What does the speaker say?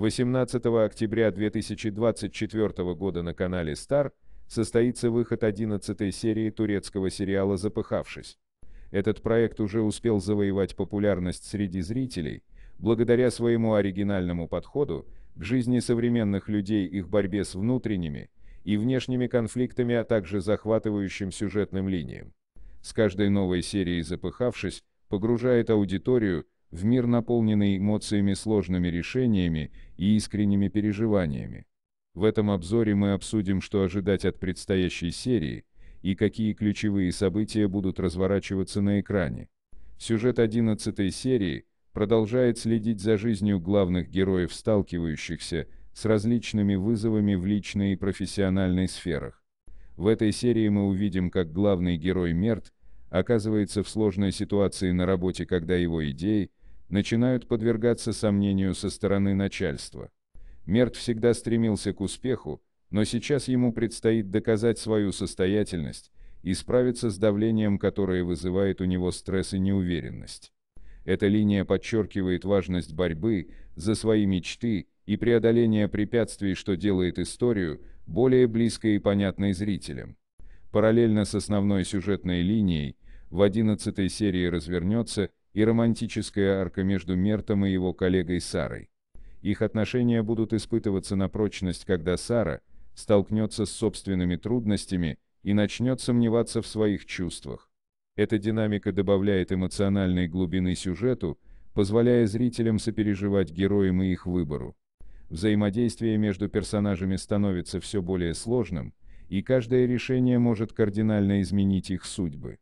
18 октября 2024 года на канале Star состоится выход 11 серии турецкого сериала «Запыхавшись». Этот проект уже успел завоевать популярность среди зрителей, благодаря своему оригинальному подходу к жизни современных людей их борьбе с внутренними и внешними конфликтами, а также захватывающим сюжетным линиям. С каждой новой серией «Запыхавшись» погружает аудиторию в мир, наполненный эмоциями, сложными решениями и искренними переживаниями. В этом обзоре мы обсудим, что ожидать от предстоящей серии и какие ключевые события будут разворачиваться на экране. Сюжет 11 серии продолжает следить за жизнью главных героев, сталкивающихся с различными вызовами в личной и профессиональной сферах. В этой серии мы увидим, как главный герой Мерт оказывается в сложной ситуации на работе, когда его идеи, начинают подвергаться сомнению со стороны начальства. Мерт всегда стремился к успеху, но сейчас ему предстоит доказать свою состоятельность и справиться с давлением, которое вызывает у него стресс и неуверенность. Эта линия подчеркивает важность борьбы за свои мечты и преодоление препятствий, что делает историю более близкой и понятной зрителям. Параллельно с основной сюжетной линией в 11 серии развернется и романтическая арка между Мертом и его коллегой Сарой. Их отношения будут испытываться на прочность, когда Сара столкнется с собственными трудностями и начнет сомневаться в своих чувствах. Эта динамика добавляет эмоциональной глубины сюжету, позволяя зрителям сопереживать героям и их выбору. Взаимодействие между персонажами становится все более сложным, и каждое решение может кардинально изменить их судьбы.